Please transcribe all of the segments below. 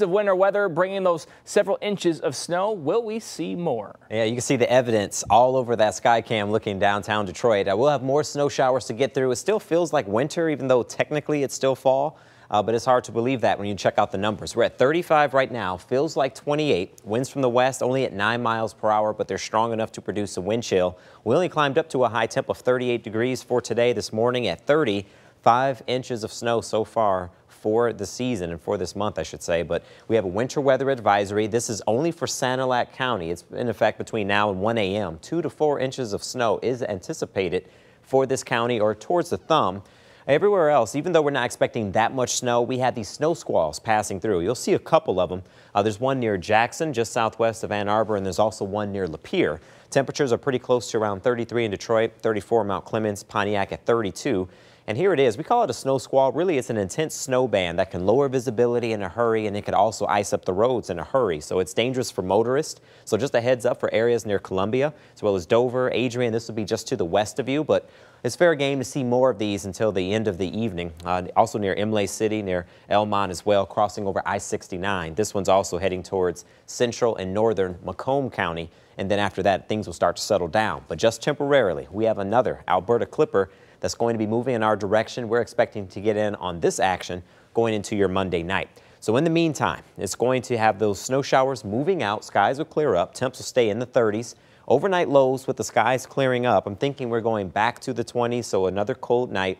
of winter weather bringing those several inches of snow. Will we see more? Yeah, you can see the evidence all over that sky cam looking downtown Detroit. I uh, we'll have more snow showers to get through. It still feels like winter, even though technically it's still fall. Uh, but it's hard to believe that when you check out the numbers. We're at 35 right now, feels like 28. Winds from the west only at 9 miles per hour, but they're strong enough to produce a wind chill. We only climbed up to a high temp of 38 degrees for today this morning at 30. Five inches of snow so far for the season and for this month, I should say. But we have a winter weather advisory. This is only for Sanilac County. It's in effect between now and 1 a.m. Two to four inches of snow is anticipated for this county or towards the thumb. Everywhere else, even though we're not expecting that much snow, we had these snow squalls passing through. You'll see a couple of them. Uh, there's one near Jackson, just southwest of Ann Arbor, and there's also one near Lapeer. Temperatures are pretty close to around 33 in Detroit, 34 Mount Clemens, Pontiac at 32. And here it is. We call it a snow squall. Really, it's an intense snow band that can lower visibility in a hurry, and it could also ice up the roads in a hurry. So it's dangerous for motorists. So just a heads up for areas near Columbia, as well as Dover, Adrian. This would be just to the west of you, but it's fair game to see more of these until the end of the evening. Uh, also near Imlay City, near Elmont as well, crossing over I-69. This one's also heading towards central and northern Macomb County. And then after that, things will start to settle down. But just temporarily, we have another Alberta Clipper that's going to be moving in our direction. We're expecting to get in on this action going into your Monday night. So in the meantime, it's going to have those snow showers moving out. Skies will clear up. Temps will stay in the 30s. Overnight lows with the skies clearing up. I'm thinking we're going back to the 20s, so another cold night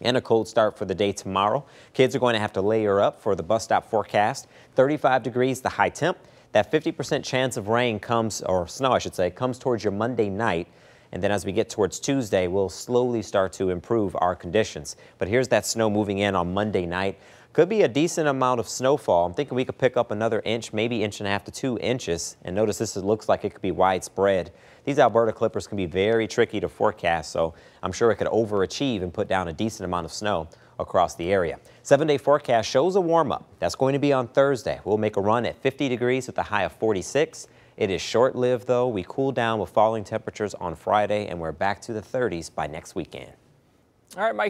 and a cold start for the day tomorrow. Kids are going to have to layer up for the bus stop forecast. 35 degrees, the high temp. That 50% chance of rain comes, or snow I should say, comes towards your Monday night. And then as we get towards Tuesday, we'll slowly start to improve our conditions. But here's that snow moving in on Monday night. Could be a decent amount of snowfall. I'm thinking we could pick up another inch, maybe inch and a half to two inches. And notice this looks like it could be widespread. These Alberta clippers can be very tricky to forecast, so I'm sure it could overachieve and put down a decent amount of snow across the area. Seven-day forecast shows a warm-up. That's going to be on Thursday. We'll make a run at 50 degrees with a high of 46. It is short lived, though. We cool down with falling temperatures on Friday, and we're back to the 30s by next weekend. All right, Mike.